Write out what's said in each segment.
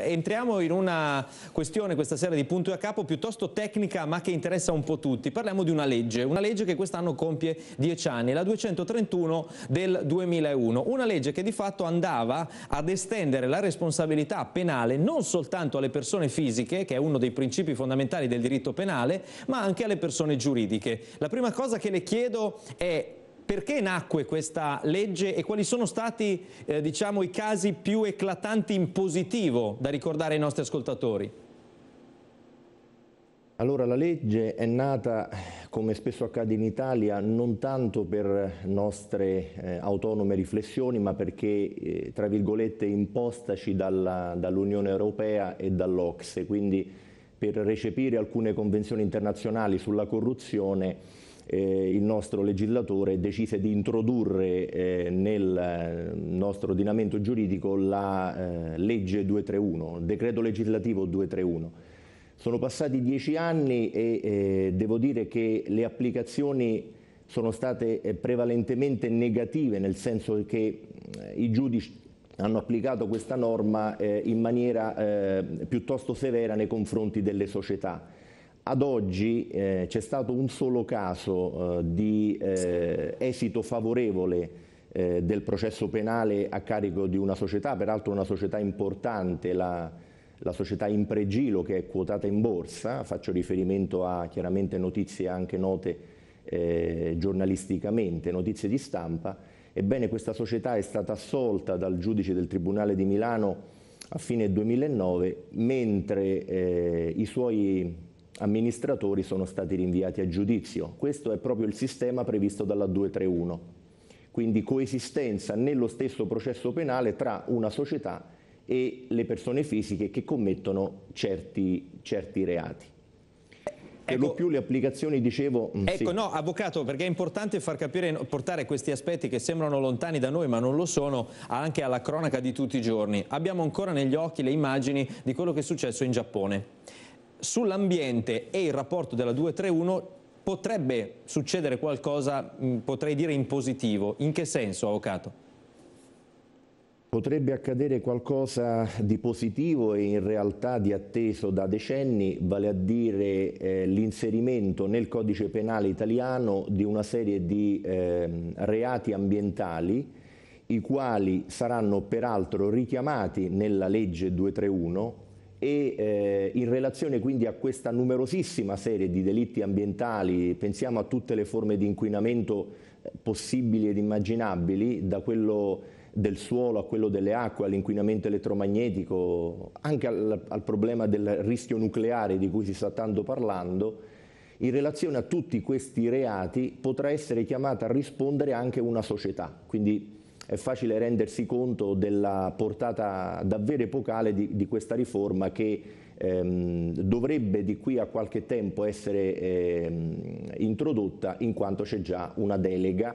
Entriamo in una questione questa sera di punto e a capo piuttosto tecnica ma che interessa un po' tutti. Parliamo di una legge, una legge che quest'anno compie 10 anni, la 231 del 2001. Una legge che di fatto andava ad estendere la responsabilità penale non soltanto alle persone fisiche, che è uno dei principi fondamentali del diritto penale, ma anche alle persone giuridiche. La prima cosa che le chiedo è perché nacque questa legge e quali sono stati eh, diciamo, i casi più eclatanti in positivo da ricordare ai nostri ascoltatori? Allora la legge è nata, eh, come spesso accade in Italia, non tanto per nostre eh, autonome riflessioni, ma perché, eh, tra virgolette, impostaci dall'Unione Europea e dall'Ocse, quindi per recepire alcune convenzioni internazionali sulla corruzione eh, il nostro legislatore decise di introdurre eh, nel eh, nostro ordinamento giuridico la eh, legge 231, il decreto legislativo 231. Sono passati dieci anni e eh, devo dire che le applicazioni sono state eh, prevalentemente negative, nel senso che i giudici hanno applicato questa norma in maniera piuttosto severa nei confronti delle società. Ad oggi eh, c'è stato un solo caso eh, di eh, esito favorevole eh, del processo penale a carico di una società, peraltro una società importante, la, la società Impregilo che è quotata in borsa, faccio riferimento a chiaramente notizie anche note eh, giornalisticamente, notizie di stampa, ebbene questa società è stata assolta dal giudice del Tribunale di Milano a fine 2009, mentre eh, i suoi amministratori sono stati rinviati a giudizio. Questo è proprio il sistema previsto dalla 231, quindi coesistenza nello stesso processo penale tra una società e le persone fisiche che commettono certi, certi reati. Per ecco, lo più le applicazioni, dicevo... Mm, ecco, sì. no, avvocato, perché è importante far capire, portare questi aspetti che sembrano lontani da noi, ma non lo sono, anche alla cronaca di tutti i giorni. Abbiamo ancora negli occhi le immagini di quello che è successo in Giappone sull'ambiente e il rapporto della 231 potrebbe succedere qualcosa, mm, potrei dire, in positivo. In che senso, Avvocato? Potrebbe accadere qualcosa di positivo e in realtà di atteso da decenni, vale a dire eh, l'inserimento nel codice penale italiano di una serie di eh, reati ambientali, i quali saranno peraltro richiamati nella legge 231 e eh, in relazione quindi a questa numerosissima serie di delitti ambientali, pensiamo a tutte le forme di inquinamento eh, possibili ed immaginabili, da quello del suolo a quello delle acque, all'inquinamento elettromagnetico, anche al, al problema del rischio nucleare di cui si sta tanto parlando, in relazione a tutti questi reati potrà essere chiamata a rispondere anche una società. Quindi è facile rendersi conto della portata davvero epocale di, di questa riforma che ehm, dovrebbe di qui a qualche tempo essere ehm, introdotta in quanto c'è già una delega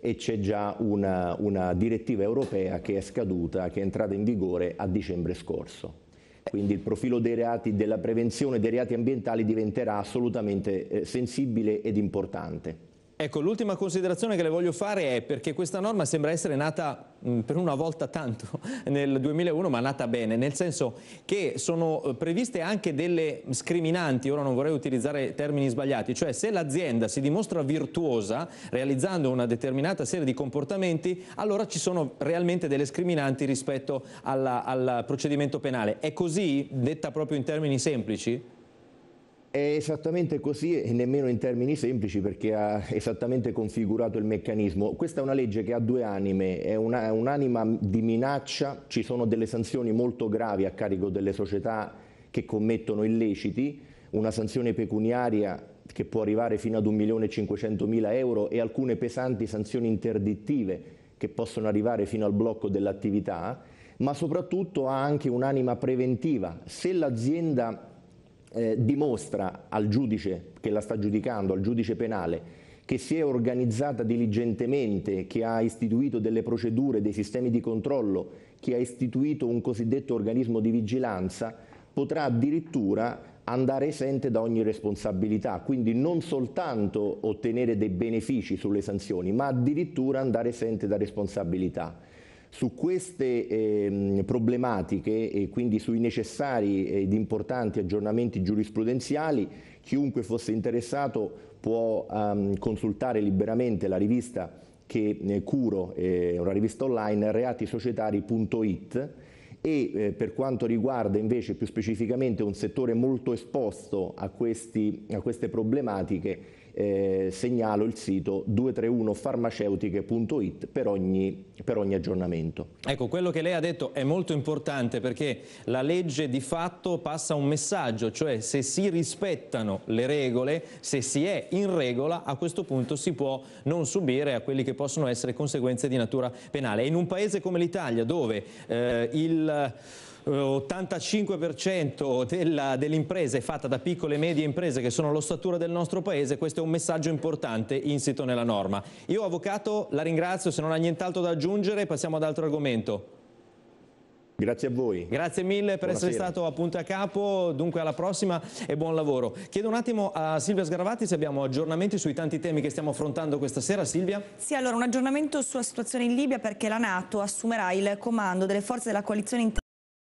e c'è già una, una direttiva europea che è scaduta, che è entrata in vigore a dicembre scorso. Quindi il profilo dei reati, della prevenzione dei reati ambientali diventerà assolutamente eh, sensibile ed importante. Ecco, l'ultima considerazione che le voglio fare è perché questa norma sembra essere nata mh, mm, per una volta tanto nel 2001, ma nata bene, nel senso che sono eh, previste anche delle scriminanti, ora non vorrei utilizzare termini sbagliati, cioè se l'azienda si dimostra virtuosa realizzando una determinata serie di comportamenti, allora ci sono realmente delle scriminanti rispetto alla, al procedimento penale. È così, detta proprio in termini semplici? È esattamente così e nemmeno in termini semplici perché ha esattamente configurato il meccanismo. Questa è una legge che ha due anime, è, una, è un'anima di minaccia, ci sono delle sanzioni molto gravi a carico delle società che commettono illeciti, una sanzione pecuniaria che può arrivare fino ad 1.500.000 euro e alcune pesanti sanzioni interdittive che possono arrivare fino al blocco dell'attività, ma soprattutto ha anche un'anima preventiva. Se l'azienda eh, dimostra al giudice che la sta giudicando, al giudice penale, che si è organizzata diligentemente, che ha istituito delle procedure, dei sistemi di controllo, che ha istituito un cosiddetto organismo di vigilanza, potrà addirittura andare esente da ogni responsabilità, quindi non soltanto ottenere dei benefici sulle sanzioni, ma addirittura andare esente da responsabilità. Su queste eh, problematiche e quindi sui necessari ed importanti aggiornamenti giurisprudenziali, chiunque fosse interessato può ehm, consultare liberamente la rivista che eh, curo, eh, una rivista online, reatisocietari.it e eh, per quanto riguarda invece più specificamente un settore molto esposto a, questi, a queste problematiche, eh, segnalo il sito 231farmaceutiche.it per ogni, per ogni aggiornamento. Ecco, quello che lei ha detto è molto importante perché la legge di fatto passa un messaggio, cioè se si rispettano le regole, se si è in regola, a questo punto si può non subire a quelli che possono essere conseguenze di natura penale. E in un paese come l'Italia dove eh, il 85% dell'impresa delle è fatta da piccole e medie imprese che sono l'ossatura del nostro paese, questo è un messaggio importante insito nella norma. Io avvocato la ringrazio, se non ha nient'altro da aggiungere passiamo ad altro argomento. Grazie a voi. Grazie mille per Buonasera. essere stato a punta capo, dunque alla prossima e buon lavoro. Chiedo un attimo a Silvia Sgravati se abbiamo aggiornamenti sui tanti temi che stiamo affrontando questa sera. Silvia? Sì, allora un aggiornamento sulla situazione in Libia perché la Nato assumerà il comando delle forze della coalizione internazionale.